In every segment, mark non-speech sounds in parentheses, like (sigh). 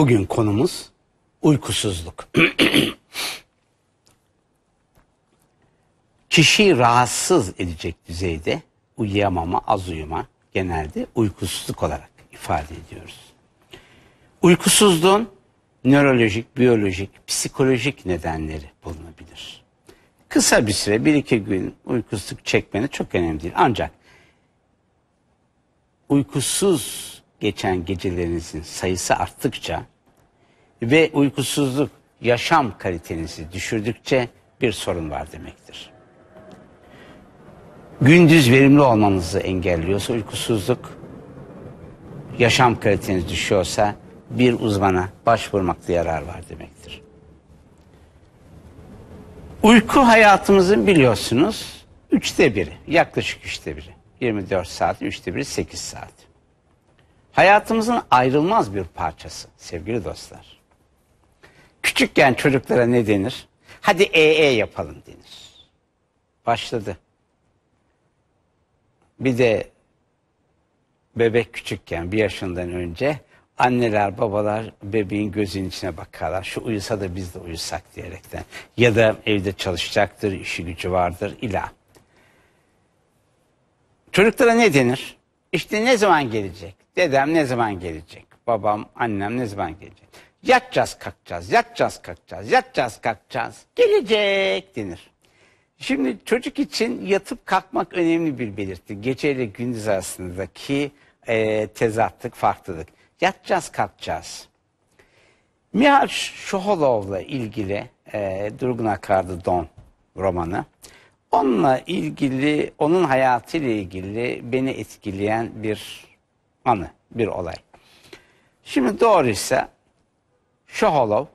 Bugün konumuz uykusuzluk. (clears throat) Kişiyi rahatsız edecek düzeyde uyuyamama, az uyuma genelde uykusuzluk olarak ifade ediyoruz. Uykusuzluğun nörolojik, biyolojik, psikolojik nedenleri bulunabilir. Kısa bir süre, bir iki gün uykusuzluk çekmeni çok önemli değil. Ancak uykusuz geçen gecelerinizin sayısı arttıkça ve uykusuzluk yaşam kalitenizi düşürdükçe bir sorun var demektir. Gündüz verimli olmanızı engelliyorsa uykusuzluk, yaşam kaliteniz düşüyorsa bir uzmana başvurmakta yarar var demektir. Uyku hayatımızın biliyorsunuz üçte biri, yaklaşık üçte biri. 24 saat, üçte biri 8 saat. Hayatımızın ayrılmaz bir parçası sevgili dostlar. Küçükken çocuklara ne denir? Hadi EE yapalım denir. Başladı. Bir de bebek küçükken bir yaşından önce anneler babalar bebeğin gözünün içine bakarlar. Şu uyusa da biz de uyusak diyerekten. Ya da evde çalışacaktır, işi gücü vardır ila. Çocuklara ne denir? İşte ne zaman gelecek? Dedem ne zaman gelecek? Babam, annem ne zaman gelecek? Yatacağız kalkacağız, yatacağız kalkacağız, yatacağız kalkacağız. Gelecek denir. Şimdi çocuk için yatıp kalkmak önemli bir belirti. Gece ile gündüz arasındaki e, tezatlık, farklılık. Yatacağız kalkacağız. Mihal Şoholov'la ilgili e, Durgun Akardı Don romanı. Onunla ilgili, onun hayatıyla ilgili beni etkileyen bir anı, bir olay. Şimdi doğruysa Şoholov,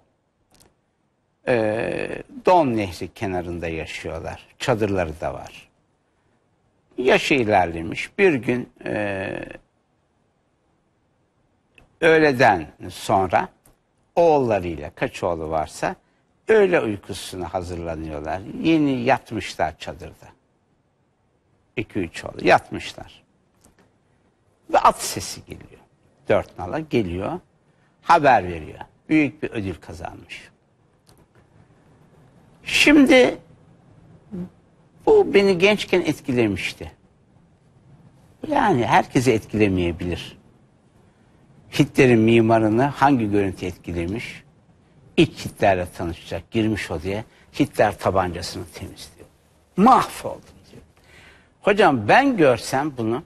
e, Don Nehri kenarında yaşıyorlar. Çadırları da var. Yaşı ilerlemiş. Bir gün e, öğleden sonra oğullarıyla kaç oğlu varsa öğle uykusuna hazırlanıyorlar. Yeni yatmışlar çadırda. 2 üç oğlu yatmışlar. Ve at sesi geliyor. Dört nala geliyor. Haber veriyor büyük bir ödül kazanmış. Şimdi bu beni gençken etkilemişti. Yani herkesi etkilemeyebilir. Hitler'in mimarını hangi görüntü etkilemiş? İlk Hitler'le tanışacak, girmiş o diye Hitler tabancasını temizliyor. Mahvoldum diyor. Hocam ben görsem bunu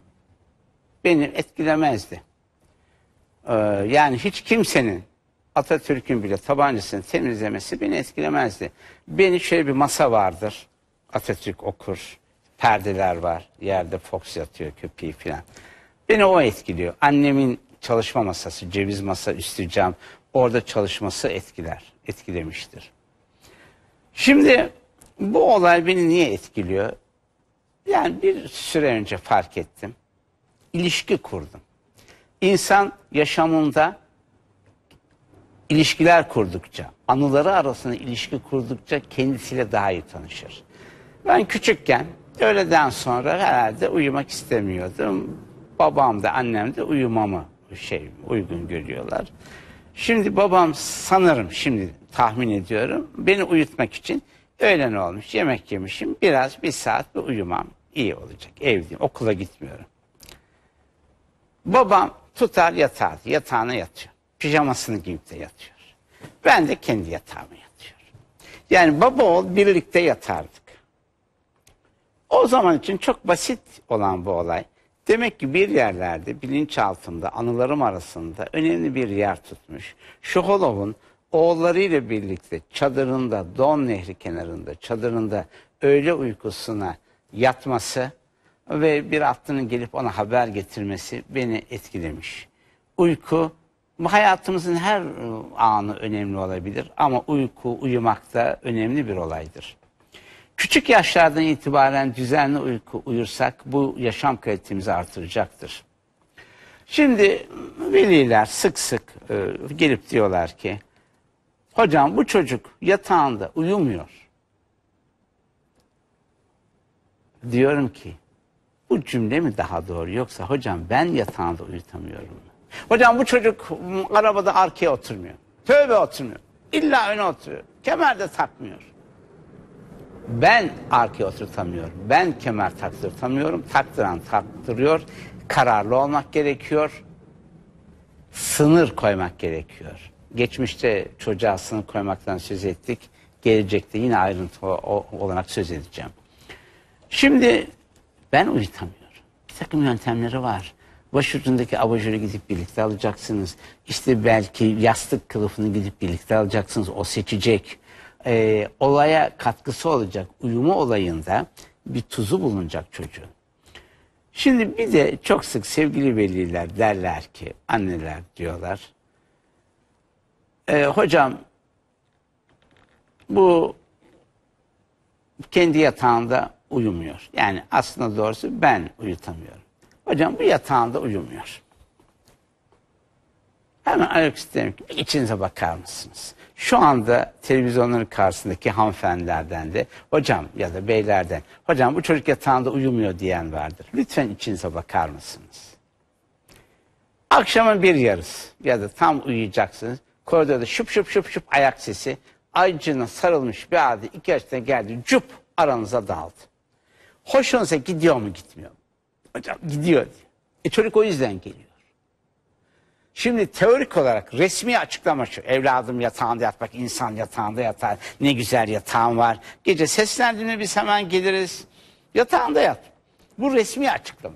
benim etkilemezdi. Ee, yani hiç kimsenin Atatürk'ün bile tabancasını temizlemesi beni etkilemezdi. Beni şöyle bir masa vardır. Atatürk okur. Perdeler var. Yerde fox yatıyor köpeği falan. Beni o etkiliyor. Annemin çalışma masası, ceviz masa, üstü cam. Orada çalışması etkiler. Etkilemiştir. Şimdi bu olay beni niye etkiliyor? Yani bir süre önce fark ettim. İlişki kurdum. İnsan yaşamında ilişkiler kurdukça, anıları arasında ilişki kurdukça kendisiyle daha iyi tanışır. Ben küçükken öğleden sonra herhalde uyumak istemiyordum. Babam da annem de uyumamı şey uygun görüyorlar. Şimdi babam sanırım şimdi tahmin ediyorum beni uyutmak için öğlen olmuş yemek yemişim biraz bir saat bir uyumam iyi olacak evdeyim okula gitmiyorum. Babam tutar yatar yatağına yatıyor pijamasını giyip de yatıyor. Ben de kendi yatağıma yatıyorum. Yani baba oğul birlikte yatardık. O zaman için çok basit olan bu olay. Demek ki bir yerlerde bilinçaltında, anılarım arasında önemli bir yer tutmuş. Şoholov'un oğullarıyla birlikte çadırında, Don Nehri kenarında, çadırında öğle uykusuna yatması ve bir atlının gelip ona haber getirmesi beni etkilemiş. Uyku Hayatımızın her e, anı önemli olabilir ama uyku, uyumak da önemli bir olaydır. Küçük yaşlardan itibaren düzenli uyku uyursak bu yaşam kalitemizi artıracaktır. Şimdi veliler sık sık e, gelip diyorlar ki hocam bu çocuk yatağında uyumuyor. Diyorum ki bu cümle mi daha doğru yoksa hocam ben yatağında uyutamıyorum Hocam bu çocuk arabada arkaya oturmuyor. Tövbe oturmuyor. İlla öne oturuyor. Kemer de takmıyor. Ben arkaya oturtamıyorum. Ben kemer taktırtamıyorum. Taktıran taktırıyor. Kararlı olmak gerekiyor. Sınır koymak gerekiyor. Geçmişte çocuğa sınır koymaktan söz ettik. Gelecekte yine ayrıntılı olarak söz edeceğim. Şimdi ben uyutamıyorum. Bir takım yöntemleri var. Başucundaki abajuru gidip birlikte alacaksınız. İşte belki yastık kılıfını gidip birlikte alacaksınız. O seçecek. Ee, olaya katkısı olacak. Uyumu olayında bir tuzu bulunacak çocuğun. Şimdi bir de çok sık sevgili veliler derler ki, anneler diyorlar. E, hocam bu kendi yatağında uyumuyor. Yani aslında doğrusu ben uyutamıyorum. Hocam bu yatağında uyumuyor. Hemen ayak istedim ki içinize bakar mısınız? Şu anda televizyonların karşısındaki hanımefendilerden de hocam ya da beylerden hocam bu çocuk yatağında uyumuyor diyen vardır. Lütfen içinize bakar mısınız? Akşamın bir yarısı ya da tam uyuyacaksınız. Koridorda şıp şıp şıp şıp ayak sesi. Aycına sarılmış bir adı iki yaşına geldi cup aranıza daldı. Hoşunuza gidiyor mu gitmiyor mu? gidiyor. E çocuk o yüzden geliyor. Şimdi teorik olarak resmi açıklama şu. Evladım yatağında yatmak, insan yatağında yatar. Ne güzel yatağım var. Gece seslendiğinde biz hemen geliriz. Yatağında yat. Bu resmi açıklama.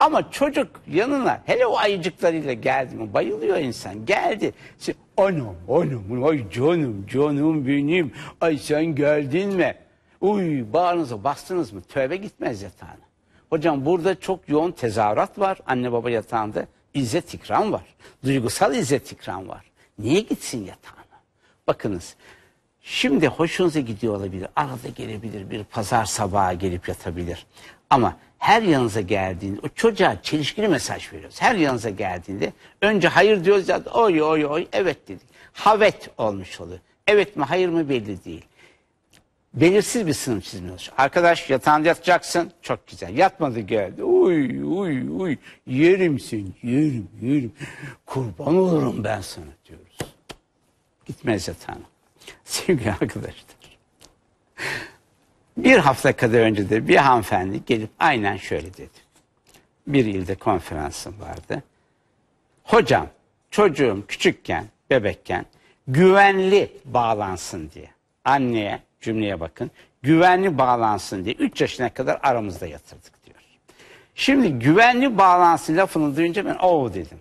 Ama çocuk yanına hele o ayıcıklarıyla geldi mi bayılıyor insan. Geldi. Şimdi, anam anam ay canım canım benim ay sen geldin mi? Uy bağrınıza bastınız mı? Tövbe gitmez yatağına. Hocam burada çok yoğun tezahürat var anne baba yatağında. İzzet ikram var. Duygusal izzet ikram var. Niye gitsin yatağına? Bakınız şimdi hoşunuza gidiyor olabilir. Arada gelebilir bir pazar sabahı gelip yatabilir. Ama her yanınıza geldiğinde o çocuğa çelişkili mesaj veriyoruz. Her yanınıza geldiğinde önce hayır diyoruz ya oy oy oy evet dedik. Havet olmuş oluyor. Evet mi hayır mı belli değil belirsiz bir sınır çizmiyoruz. Arkadaş yatağında yatacaksın çok güzel. Yatmadı geldi. Uy uy uy yerim seni yerim yerim. Kurban olurum ben sana diyoruz. Gitmez yatağına. (laughs) Sevgili arkadaşlar. Bir hafta kadar önce de bir hanımefendi gelip aynen şöyle dedi. Bir ilde konferansım vardı. Hocam çocuğum küçükken, bebekken güvenli bağlansın diye anneye Cümleye bakın. Güvenli bağlansın diye 3 yaşına kadar aramızda yatırdık diyor. Şimdi güvenli bağlansın lafını duyunca ben o dedim.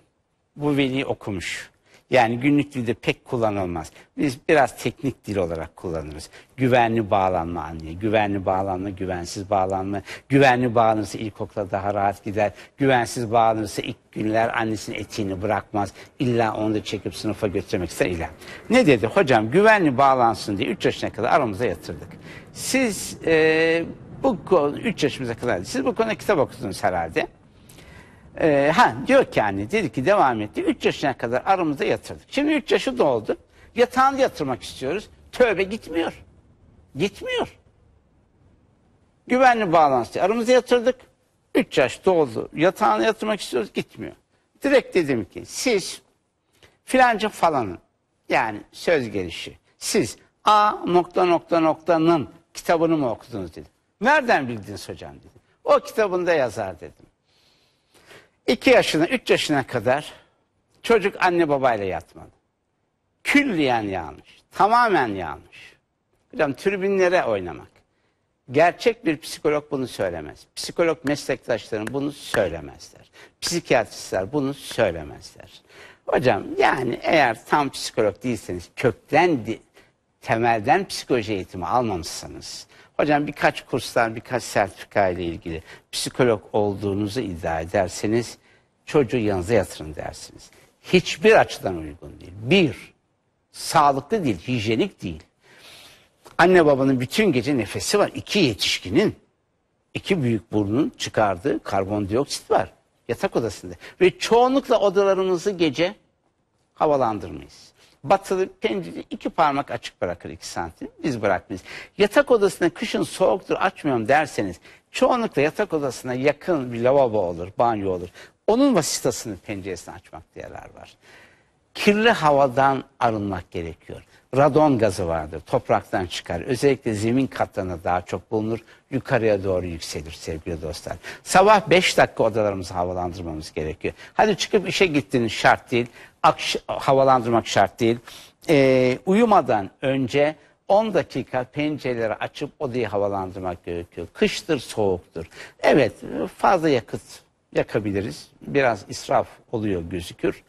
Bu veli okumuş. Yani günlük dilde pek kullanılmaz. Biz biraz teknik dil olarak kullanırız. Güvenli bağlanma anlıyor. Güvenli bağlanma, güvensiz bağlanma. Güvenli bağlanırsa ilkokula daha rahat gider. Güvensiz bağlanırsa ilk günler annesinin etiğini bırakmaz. İlla onu da çekip sınıfa götürmek ister illa. Ne dedi? Hocam güvenli bağlansın diye 3 yaşına kadar aramıza yatırdık. Siz e, bu konu 3 yaşımıza kadar siz bu konuda kitap okudunuz herhalde. Ee, ha diyor ki yani dedi ki devam etti. 3 yaşına kadar aramızda yatırdık. Şimdi 3 yaşı doldu. Yatağını yatırmak istiyoruz. Tövbe gitmiyor. Gitmiyor. Güvenli bağlantı aramızda yatırdık. 3 yaş doldu. Yatağını yatırmak istiyoruz. Gitmiyor. Direkt dedim ki siz filanca falanın yani söz gelişi siz A nokta nokta noktanın kitabını mı okudunuz dedim Nereden bildiniz hocam dedim O kitabında yazar dedim. 2 yaşına, 3 yaşına kadar çocuk anne babayla yatmalı. Külliyen yanlış. Tamamen yanlış. Hocam türbinlere oynamak. Gerçek bir psikolog bunu söylemez. Psikolog meslektaşlarım bunu söylemezler. Psikiyatristler bunu söylemezler. Hocam yani eğer tam psikolog değilseniz kökten temelden psikoloji eğitimi almamışsanız Hocam birkaç kurstan birkaç sertifika ile ilgili psikolog olduğunuzu iddia ederseniz çocuğu yanınıza yatırın dersiniz. Hiçbir açıdan uygun değil. Bir, sağlıklı değil, hijyenik değil. Anne babanın bütün gece nefesi var. İki yetişkinin, iki büyük burnun çıkardığı karbondioksit var yatak odasında. Ve çoğunlukla odalarımızı gece havalandırmayız batılı pencereyi iki parmak açık bırakır iki santim. Biz bırakmayız. Yatak odasında kışın soğuktur açmıyorum derseniz çoğunlukla yatak odasına yakın bir lavabo olur, banyo olur. Onun vasıtasını penceresini açmak yarar var. Kirli havadan arınmak gerekiyor. Radon gazı vardır. Topraktan çıkar. Özellikle zemin katlarına daha çok bulunur. Yukarıya doğru yükselir sevgili dostlar. Sabah 5 dakika odalarımızı havalandırmamız gerekiyor. Hadi çıkıp işe gittiğiniz şart değil havalandırmak şart değil. E, uyumadan önce 10 dakika pencereleri açıp odayı havalandırmak gerekiyor. Kıştır, soğuktur. Evet, fazla yakıt yakabiliriz. Biraz israf oluyor gözükür.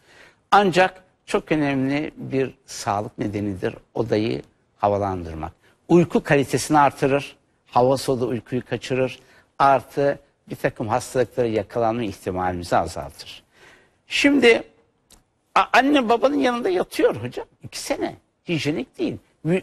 Ancak çok önemli bir sağlık nedenidir odayı havalandırmak. Uyku kalitesini artırır, hava solu uykuyu kaçırır, artı bir takım hastalıklara yakalanma ihtimalimizi azaltır. Şimdi anne babanın yanında yatıyor hocam. İki sene. Hijyenik değil.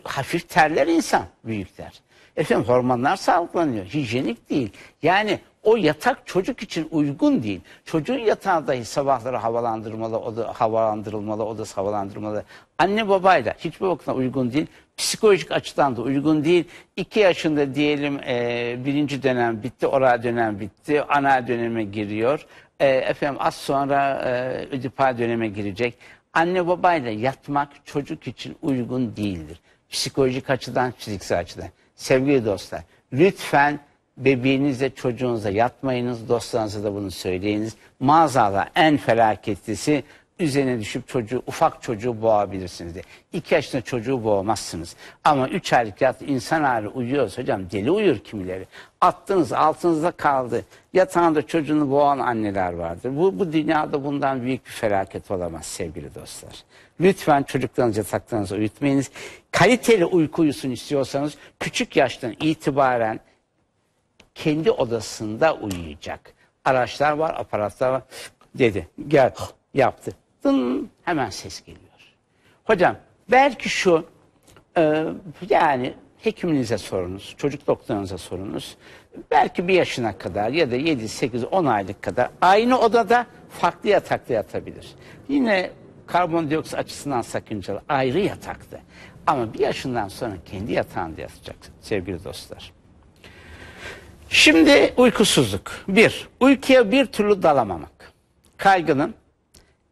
Hafif terler insan büyükler. Efendim hormonlar salgılanıyor. Hijyenik değil. Yani o yatak çocuk için uygun değil. Çocuğun yatağı dahi sabahları havalandırmalı, oda, havalandırılmalı, odası havalandırmalı. Anne babayla hiçbir bakına uygun değil. Psikolojik açıdan da uygun değil. İki yaşında diyelim e, birinci dönem bitti, ora dönem bitti, ana döneme giriyor. E, efendim az sonra e, ödipa döneme girecek. Anne babayla yatmak çocuk için uygun değildir. Psikolojik açıdan, fiziksel açıdan. Sevgili dostlar, lütfen bebeğinizle çocuğunuzla yatmayınız. Dostlarınıza da bunu söyleyiniz. Maazallah en felaketlisi üzerine düşüp çocuğu, ufak çocuğu boğabilirsiniz de. İki yaşında çocuğu boğamazsınız. Ama üç aylık yat insan hali uyuyoruz hocam. Deli uyur kimileri. Attınız altınızda kaldı. Yatağında çocuğunu boğan anneler vardır. Bu, bu dünyada bundan büyük bir felaket olamaz sevgili dostlar. Lütfen çocuklarınızı yataklarınızı uyutmayınız. Kaliteli uyku uyusun istiyorsanız küçük yaştan itibaren kendi odasında uyuyacak. Araçlar var, aparatlar var dedi. Gel yaptı. Dın hemen ses geliyor. Hocam belki şu e, yani hekiminize sorunuz, çocuk doktorunuza sorunuz. Belki bir yaşına kadar ya da 7, 8, 10 aylık kadar aynı odada farklı yatakta yatabilir. Yine karbondioksit açısından sakıncalı ayrı yatakta. Ama bir yaşından sonra kendi yatağında yatacak sevgili dostlar. Şimdi uykusuzluk. Bir, uykuya bir türlü dalamamak. Kaygının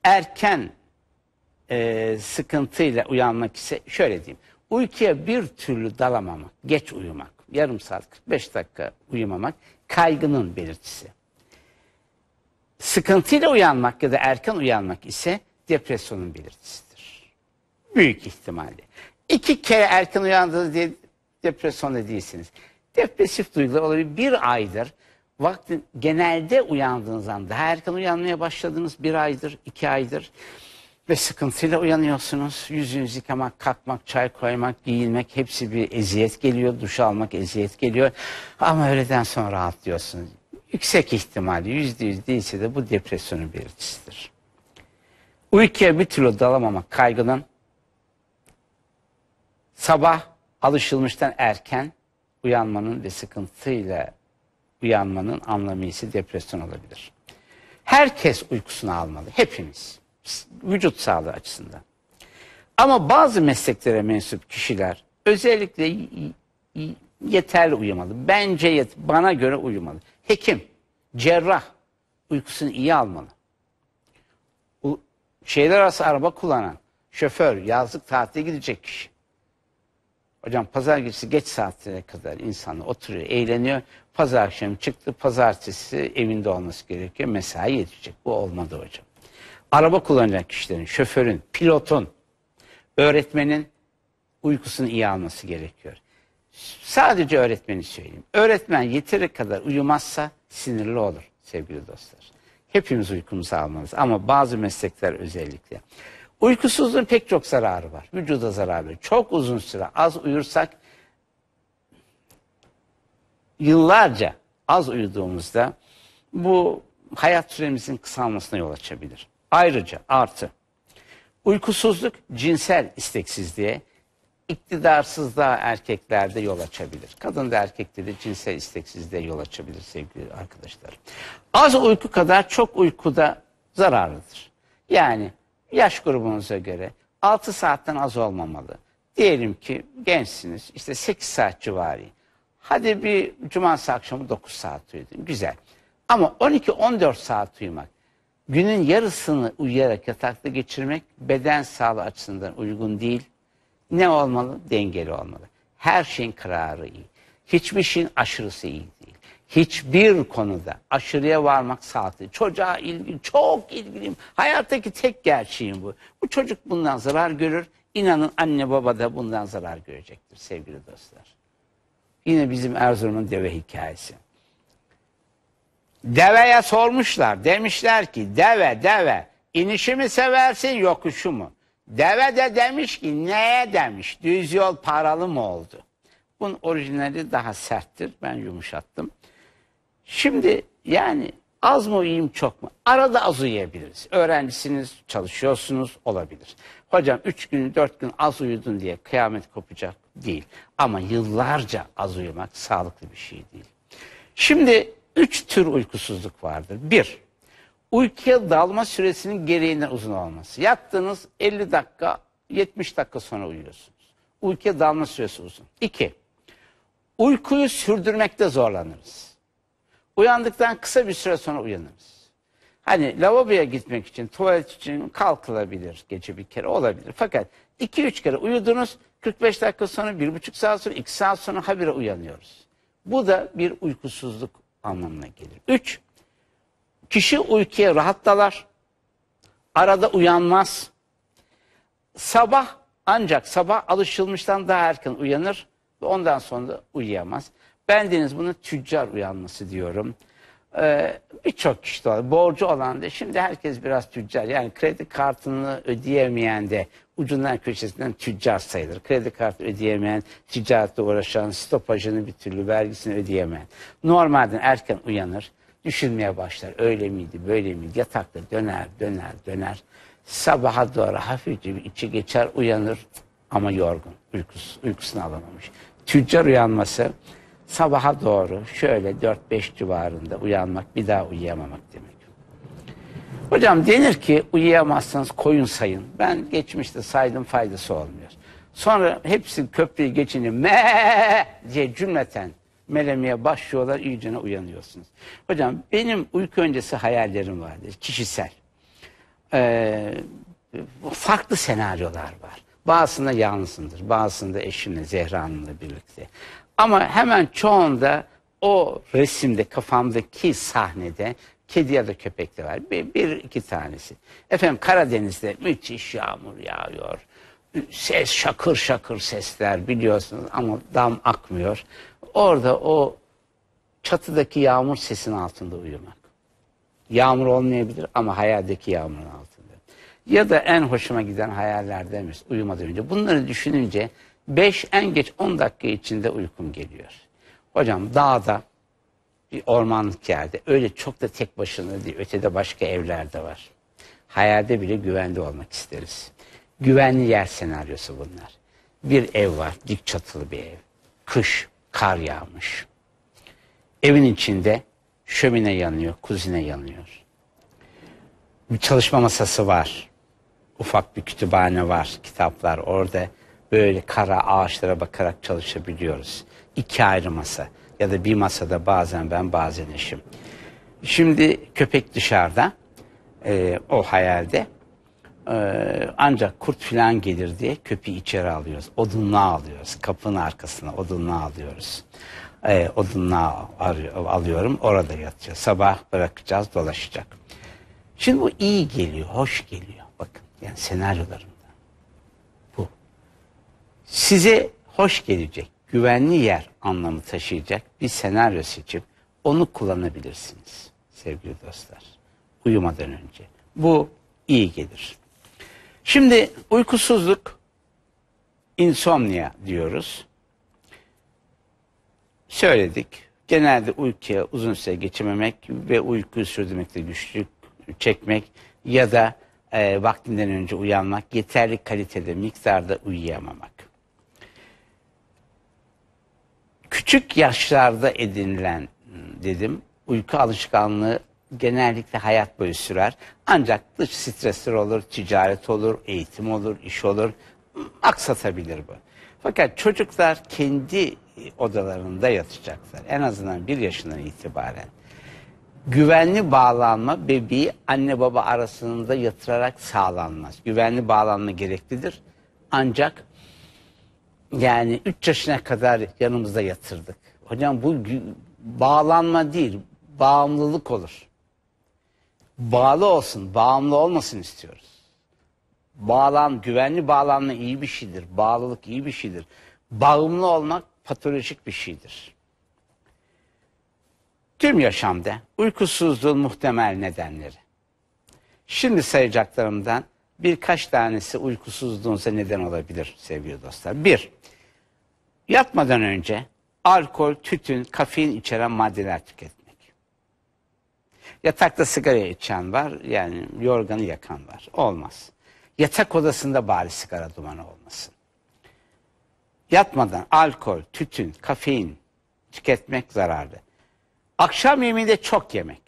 erken e, sıkıntıyla uyanmak ise şöyle diyeyim. Uykuya bir türlü dalamamak, geç uyumak, yarım saat 45 dakika uyumamak kaygının belirtisi. Sıkıntıyla uyanmak ya da erken uyanmak ise depresyonun belirtisidir. Büyük ihtimalle. İki kere erken uyandınız diye depresyonda değilsiniz. Depresif duygular olabilir. Bir aydır Vaktin genelde uyandığınız anda her erken uyanmaya başladınız bir aydır, iki aydır ve sıkıntıyla uyanıyorsunuz. Yüzünüzü yıkamak, kalkmak, çay koymak, giyinmek hepsi bir eziyet geliyor. Duş almak eziyet geliyor. Ama öğleden sonra rahatlıyorsunuz. Yüksek ihtimali yüzde yüz değilse de bu depresyonun belirtisidir. Uykuya bir türlü dalamamak kaygının sabah alışılmıştan erken uyanmanın ve sıkıntıyla uyanmanın anlamı ise depresyon olabilir. Herkes uykusunu almalı. Hepimiz. Vücut sağlığı açısından. Ama bazı mesleklere mensup kişiler özellikle yeterli uyumalı. Bence yet bana göre uyumalı. Hekim, cerrah uykusunu iyi almalı. U şeyler arası araba kullanan, şoför, yazlık tatile gidecek kişi. Hocam pazar gecesi geç saatlere kadar insan oturuyor, eğleniyor. Pazar akşamı çıktı, pazartesi evinde olması gerekiyor. Mesai yetecek. Bu olmadı hocam. Araba kullanacak kişilerin, şoförün, pilotun, öğretmenin uykusunu iyi alması gerekiyor. Sadece öğretmeni söyleyeyim. Öğretmen yeteri kadar uyumazsa sinirli olur sevgili dostlar. Hepimiz uykumuzu almalıyız ama bazı meslekler özellikle. Uykusuzluğun pek çok zararı var. Vücuda zararı. Çok uzun süre az uyursak yıllarca az uyuduğumuzda bu hayat süremizin kısalmasına yol açabilir. Ayrıca artı uykusuzluk cinsel isteksizliğe, iktidarsızlığa erkeklerde yol açabilir. Kadın da erkekte de cinsel isteksizliğe yol açabilir sevgili arkadaşlar. Az uyku kadar çok uykuda zararlıdır. Yani yaş grubunuza göre 6 saatten az olmamalı. Diyelim ki gençsiniz işte 8 saat civarı. Hadi bir cumartesi akşamı 9 saat uyudun. Güzel. Ama 12-14 saat uyumak, günün yarısını uyuyarak yatakta geçirmek beden sağlığı açısından uygun değil. Ne olmalı? Dengeli olmalı. Her şeyin kararı iyi. Hiçbir şeyin aşırısı iyi değil hiçbir konuda aşırıya varmak sağlıklı. Çocuğa ilgili çok ilgiliyim. Hayattaki tek gerçeğim bu. Bu çocuk bundan zarar görür. İnanın anne baba da bundan zarar görecektir sevgili dostlar. Yine bizim Erzurum'un deve hikayesi. Deveye sormuşlar. Demişler ki deve deve inişi mi seversin yokuşu mu? Deve de demiş ki neye demiş düz yol paralı mı oldu? Bunun orijinali daha serttir. Ben yumuşattım. Şimdi yani az mı uyuyayım çok mu? Arada az uyuyabiliriz. Öğrencisiniz, çalışıyorsunuz olabilir. Hocam 3 gün 4 gün az uyudun diye kıyamet kopacak değil. Ama yıllarca az uyumak sağlıklı bir şey değil. Şimdi üç tür uykusuzluk vardır. Bir, uykuya dalma süresinin gereğinden uzun olması. Yattınız 50 dakika 70 dakika sonra uyuyorsunuz. Uykuya dalma süresi uzun. İki, uykuyu sürdürmekte zorlanırız. Uyandıktan kısa bir süre sonra uyanırız. Hani lavaboya gitmek için, tuvalet için kalkılabilir gece bir kere olabilir. Fakat 2-3 kere uyudunuz 45 dakika sonra, 1,5 saat sonra, 2 saat sonra habire uyanıyoruz. Bu da bir uykusuzluk anlamına gelir. 3. Kişi uykuya rahat dalar. Arada uyanmaz. Sabah ancak sabah alışılmıştan daha erken uyanır ve ondan sonra da uyuyamaz. Ben deniz buna tüccar uyanması diyorum. Ee, Birçok kişi de borcu olan da şimdi herkes biraz tüccar. Yani kredi kartını ödeyemeyen de ucundan köşesinden tüccar sayılır. Kredi kartı ödeyemeyen, ticarette uğraşan, stopajını bir türlü vergisini ödeyemeyen. Normalden erken uyanır, düşünmeye başlar. Öyle miydi, böyle miydi? Yatakta döner, döner, döner. Sabaha doğru hafifçe bir içi geçer, uyanır ama yorgun. Uykus, uykusunu alamamış. Tüccar uyanması sabaha doğru şöyle 4-5 civarında uyanmak bir daha uyuyamamak demek. Hocam denir ki uyuyamazsanız koyun sayın. Ben geçmişte saydım faydası olmuyor. Sonra hepsi köprüyü geçince me diye cümleten melemeye başlıyorlar iyicene uyanıyorsunuz. Hocam benim uyku öncesi hayallerim vardır kişisel. Ee, farklı senaryolar var. Bazısında yalnızsındır, bazısında eşinle, Zehra Hanım'la birlikte. Ama hemen çoğunda o resimde kafamdaki sahnede kedi ya da köpek de var. Bir, bir iki tanesi. Efendim Karadeniz'de müthiş yağmur yağıyor. Ses şakır şakır sesler biliyorsunuz ama dam akmıyor. Orada o çatıdaki yağmur sesinin altında uyumak. Yağmur olmayabilir ama hayaldeki yağmurun altında. Ya da en hoşuma giden hayallerden birisi uyumadan önce. Bunları düşününce 5 en geç 10 dakika içinde uykum geliyor. Hocam dağda bir ormanlık yerde öyle çok da tek başına değil ötede başka evler de var. Hayalde bile güvende olmak isteriz. Güvenli yer senaryosu bunlar. Bir ev var dik çatılı bir ev. Kış kar yağmış. Evin içinde şömine yanıyor, kuzine yanıyor. Bir çalışma masası var. Ufak bir kütüphane var, kitaplar orada böyle kara ağaçlara bakarak çalışabiliyoruz. İki ayrı masa ya da bir masada bazen ben bazen eşim. Şimdi köpek dışarıda e, o hayalde e, ancak kurt filan gelir diye köpeği içeri alıyoruz. Odunla alıyoruz. Kapının arkasına odunla alıyoruz. E, odunluğa alıyorum orada yatacağız. Sabah bırakacağız dolaşacak. Şimdi bu iyi geliyor, hoş geliyor. Bakın yani senaryolarım size hoş gelecek, güvenli yer anlamı taşıyacak bir senaryo seçip onu kullanabilirsiniz sevgili dostlar. Uyumadan önce. Bu iyi gelir. Şimdi uykusuzluk, insomnia diyoruz. Söyledik. Genelde uykuya uzun süre geçememek ve uykuyu sürdürmekte güçlük çekmek ya da e, vaktinden önce uyanmak, yeterli kalitede, miktarda uyuyamamak. Küçük yaşlarda edinilen dedim uyku alışkanlığı genellikle hayat boyu sürer. Ancak dış stresler olur, ticaret olur, eğitim olur, iş olur. Aksatabilir bu. Fakat çocuklar kendi odalarında yatacaklar. En azından bir yaşından itibaren. Güvenli bağlanma bebeği anne baba arasında yatırarak sağlanmaz. Güvenli bağlanma gereklidir. Ancak yani 3 yaşına kadar yanımıza yatırdık. Hocam bu bağlanma değil, bağımlılık olur. Bağlı olsun, bağımlı olmasın istiyoruz. Bağlan, güvenli bağlanma iyi bir şeydir. Bağlılık iyi bir şeydir. Bağımlı olmak patolojik bir şeydir. Tüm yaşamda uykusuzluğun muhtemel nedenleri. Şimdi sayacaklarımdan birkaç tanesi uykusuzluğunuza neden olabilir sevgili dostlar. Bir, Yatmadan önce alkol, tütün, kafein içeren maddeler tüketmek. Yatakta sigara içen var, yani yorganı yakan var. Olmaz. Yatak odasında bari sigara dumanı olmasın. Yatmadan alkol, tütün, kafein tüketmek zararlı. Akşam yemeğinde çok yemek.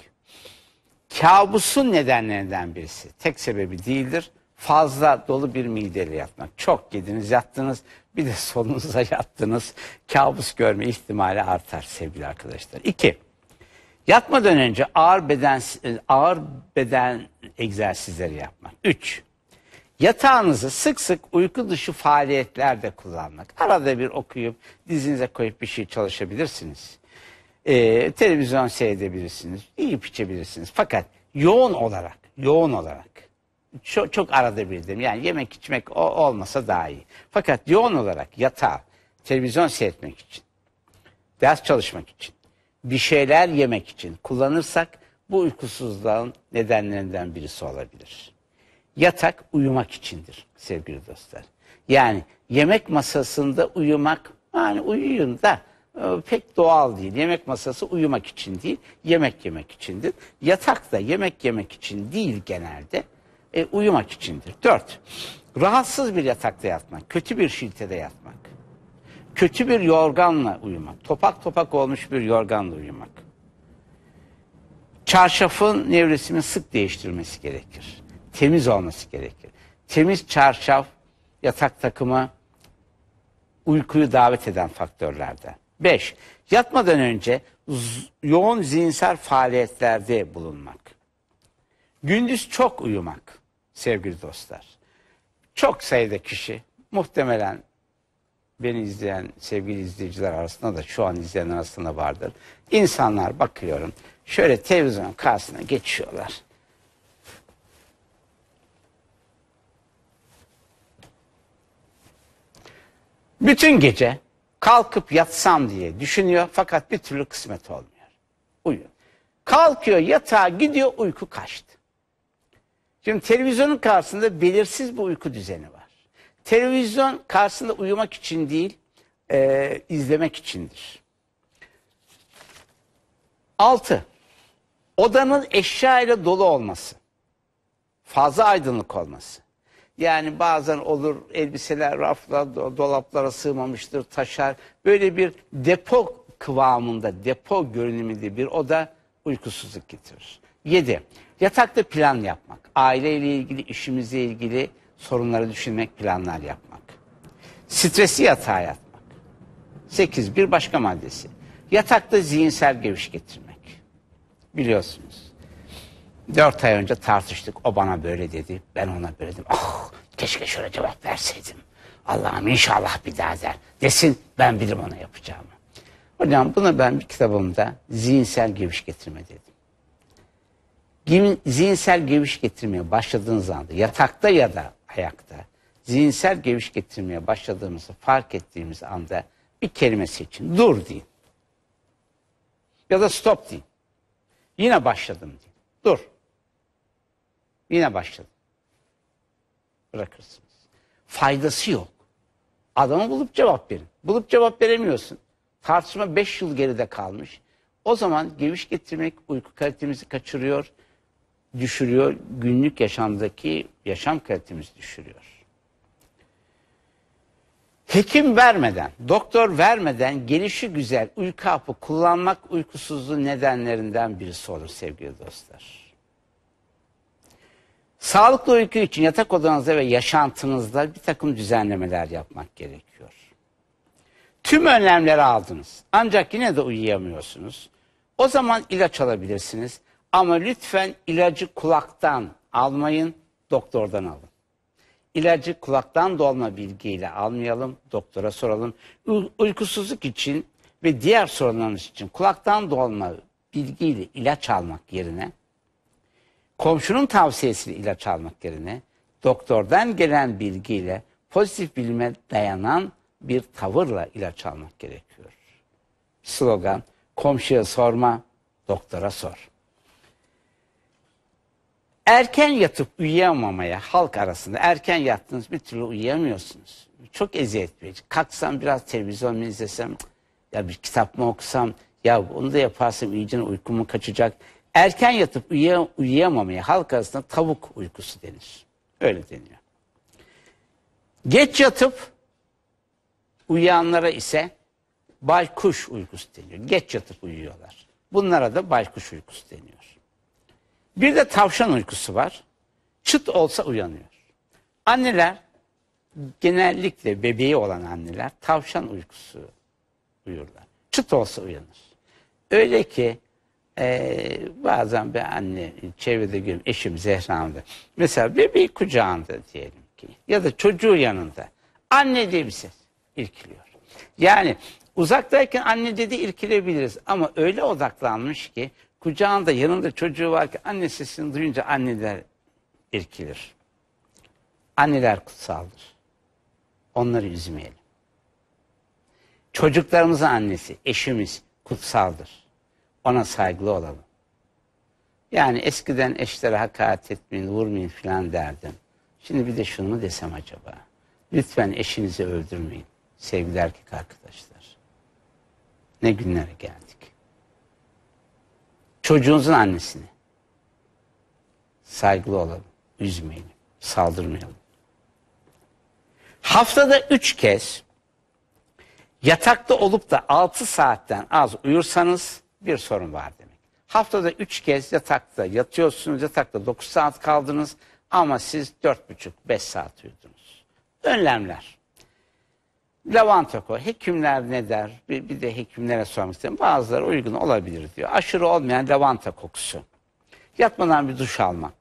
Kabusun nedenlerinden birisi. Tek sebebi değildir. Fazla dolu bir mideyle yatmak. Çok yediniz, yattınız, bir de solunuza (laughs) yattınız. Kabus görme ihtimali artar sevgili arkadaşlar. İki, yatmadan önce ağır beden, ağır beden egzersizleri yapmak. Üç, yatağınızı sık sık uyku dışı faaliyetlerde kullanmak. Arada bir okuyup dizinize koyup bir şey çalışabilirsiniz. Ee, televizyon seyredebilirsiniz, yiyip içebilirsiniz. Fakat yoğun olarak, yoğun olarak çok, çok arada birdim. Yani yemek içmek o, olmasa daha iyi. Fakat yoğun olarak yatağa, televizyon seyretmek için, ders çalışmak için, bir şeyler yemek için kullanırsak bu uykusuzluğun nedenlerinden birisi olabilir. Yatak uyumak içindir sevgili dostlar. Yani yemek masasında uyumak, yani uyuyun da e, pek doğal değil. Yemek masası uyumak için değil, yemek yemek içindir. Yatak da yemek yemek için değil genelde e, uyumak içindir. Dört, rahatsız bir yatakta yatmak, kötü bir şiltede yatmak, kötü bir yorganla uyumak, topak topak olmuş bir yorganla uyumak. Çarşafın nevresini sık değiştirmesi gerekir. Temiz olması gerekir. Temiz çarşaf, yatak takımı uykuyu davet eden faktörlerden. Beş, Yatmadan önce yoğun zihinsel faaliyetlerde bulunmak. Gündüz çok uyumak sevgili dostlar. Çok sayıda kişi muhtemelen beni izleyen sevgili izleyiciler arasında da şu an izleyen arasında vardır. İnsanlar bakıyorum şöyle televizyon karşısına geçiyorlar. Bütün gece kalkıp yatsam diye düşünüyor fakat bir türlü kısmet olmuyor. Uyuyor. Kalkıyor yatağa gidiyor uyku kaçtı. Şimdi televizyonun karşısında belirsiz bir uyku düzeni var. Televizyon karşısında uyumak için değil, e, izlemek içindir. Altı, Odanın eşya ile dolu olması. Fazla aydınlık olması. Yani bazen olur elbiseler raflar, dolaplara sığmamıştır, taşar. Böyle bir depo kıvamında, depo görünümünde bir oda uykusuzluk getirir. Yedi, yatakta plan yapmak. Aileyle ilgili, işimizle ilgili sorunları düşünmek, planlar yapmak. Stresi yatağa yatmak. Sekiz, bir başka maddesi. Yatakta zihinsel geviş getirmek. Biliyorsunuz. Dört ay önce tartıştık. O bana böyle dedi. Ben ona böyle dedim. Ah keşke şöyle cevap verseydim. Allah'ım inşallah bir daha der. Desin ben bilirim ona yapacağımı. Hocam bunu ben bir kitabımda zihinsel geviş getirme dedim zihinsel geviş getirmeye başladığınız anda yatakta ya da ayakta zihinsel geviş getirmeye başladığımızı fark ettiğimiz anda bir kelime seçin. Dur deyin. Ya da stop deyin. Yine başladım deyin. Dur. Yine başladım. Bırakırsınız. Faydası yok. Adamı bulup cevap verin. Bulup cevap veremiyorsun. Tartışma 5 yıl geride kalmış. O zaman geviş getirmek uyku kalitemizi kaçırıyor düşürüyor, günlük yaşamdaki yaşam kalitemizi düşürüyor. Hekim vermeden, doktor vermeden gelişi güzel uyku hapı kullanmak uykusuzluğun nedenlerinden birisi olur sevgili dostlar. Sağlıklı uyku için yatak odanızda ve yaşantınızda bir takım düzenlemeler yapmak gerekiyor. Tüm önlemleri aldınız ancak yine de uyuyamıyorsunuz. O zaman ilaç alabilirsiniz. Ama lütfen ilacı kulaktan almayın, doktordan alın. İlacı kulaktan dolma bilgiyle almayalım, doktora soralım. Uykusuzluk için ve diğer sorunlarımız için kulaktan dolma bilgiyle ilaç almak yerine, komşunun tavsiyesiyle ilaç almak yerine, doktordan gelen bilgiyle, pozitif bilime dayanan bir tavırla ilaç almak gerekiyor. Slogan, komşuya sorma, doktora sor erken yatıp uyuyamamaya halk arasında erken yattınız bir türlü uyuyamıyorsunuz. Çok eziyet verici. Kalksam biraz televizyon mu izlesem ya bir kitap mı okusam ya onu da yaparsam iyice uykumu kaçacak. Erken yatıp uyuya, uyuyamamaya halk arasında tavuk uykusu denir. Öyle deniyor. Geç yatıp uyuyanlara ise baykuş uykusu deniyor. Geç yatıp uyuyorlar. Bunlara da baykuş uykusu deniyor. Bir de tavşan uykusu var. Çıt olsa uyanıyor. Anneler genellikle bebeği olan anneler tavşan uykusu uyurlar. Çıt olsa uyanır. Öyle ki e, bazen bir anne çevrede görüyorum eşim Zehra'mda. Mesela bebeği kucağında diyelim ki ya da çocuğu yanında. Anne diye bir ses irkiliyor. Yani uzaktayken anne dedi irkilebiliriz ama öyle odaklanmış ki kucağında yanında çocuğu var ki annesi sesini duyunca anneler irkilir. Anneler kutsaldır. Onları üzmeyelim. Çocuklarımızın annesi, eşimiz kutsaldır. Ona saygılı olalım. Yani eskiden eşlere hakaret etmeyin, vurmayın filan derdim. Şimdi bir de şunu mu desem acaba? Lütfen eşinizi öldürmeyin sevgili erkek arkadaşlar. Ne günlere geldik. Çocuğunuzun annesini. Saygılı olalım. Üzmeyelim. Saldırmayalım. Haftada üç kez yatakta olup da altı saatten az uyursanız bir sorun var demek. Haftada üç kez yatakta yatıyorsunuz, yatakta dokuz saat kaldınız ama siz dört buçuk beş saat uyudunuz. Önlemler. Lavanta koy. Hekimler ne der? Bir, bir de hekimlere sormak istedim. Bazıları uygun olabilir diyor. Aşırı olmayan lavanta kokusu. Yatmadan bir duş almak.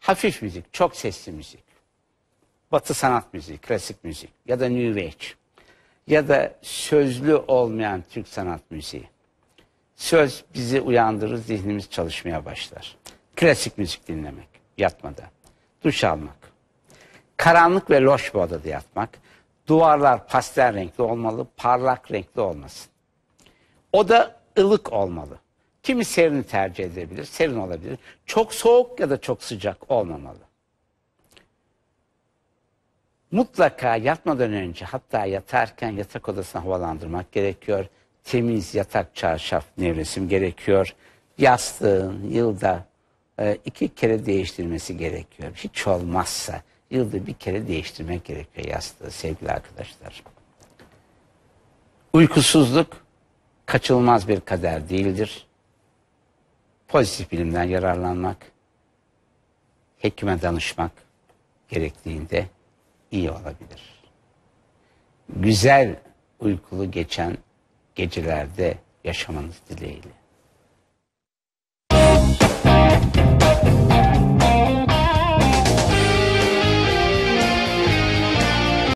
Hafif müzik, çok sesli müzik. Batı sanat müziği, klasik müzik ya da New Age. Ya da sözlü olmayan Türk sanat müziği. Söz bizi uyandırır, zihnimiz çalışmaya başlar. Klasik müzik dinlemek yatmada. Duş almak. Karanlık ve loş bir odada yatmak Duvarlar pastel renkli olmalı, parlak renkli olmasın. O da ılık olmalı. Kimi serin tercih edebilir, serin olabilir. Çok soğuk ya da çok sıcak olmamalı. Mutlaka yatmadan önce hatta yatarken yatak odasını havalandırmak gerekiyor. Temiz yatak çarşaf nevresim gerekiyor. Yastığın yılda e, iki kere değiştirmesi gerekiyor. Hiç olmazsa yılda bir kere değiştirmek gerekiyor yastığı sevgili arkadaşlar. Uykusuzluk kaçılmaz bir kader değildir. Pozitif bilimden yararlanmak, hekime danışmak gerektiğinde iyi olabilir. Güzel uykulu geçen gecelerde yaşamanız dileğiyle.